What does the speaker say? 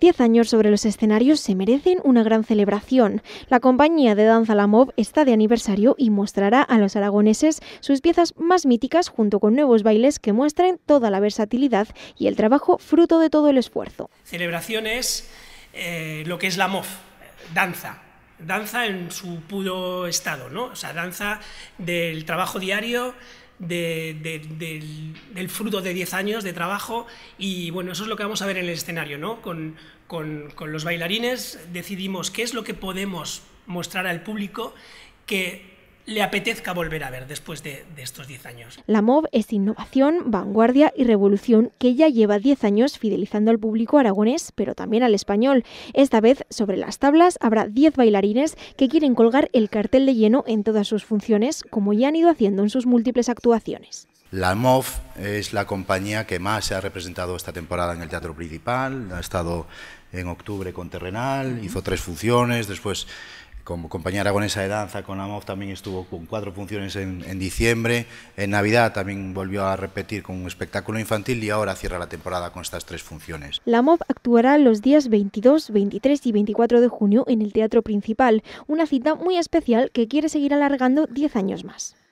Diez años sobre los escenarios se merecen una gran celebración. La compañía de danza La Mov está de aniversario y mostrará a los aragoneses sus piezas más míticas junto con nuevos bailes que muestren toda la versatilidad y el trabajo fruto de todo el esfuerzo. Celebración es eh, lo que es La Mov, danza. Danza en su puro estado, ¿no? O sea, danza del trabajo diario, del, fruto de 10 años de trabajo y bueno, eso es lo que vamos a ver en el escenario, ¿no? Con, con, con los bailarines decidimos qué es lo que podemos mostrar al público que le apetezca volver a ver después de, estos 10 años. La MOV es innovación, vanguardia y revolución que ya lleva 10 años fidelizando al público aragonés, pero también al español. Esta vez, sobre las tablas, habrá 10 bailarines que quieren colgar el cartel de lleno en todas sus funciones, como ya han ido haciendo en sus múltiples actuaciones. La MOV es la compañía que más se ha representado esta temporada en el Teatro Principal. Ha estado en octubre con Terrenal, hizo tres funciones, después como compañera aragonesa de danza con Mov también estuvo con cuatro funciones en, diciembre, en Navidad también volvió a repetir con un espectáculo infantil y ahora cierra la temporada con estas tres funciones. La Mov actuará los días 22, 23 y 24 de junio en el Teatro Principal, una cita muy especial que quiere seguir alargando 10 años más.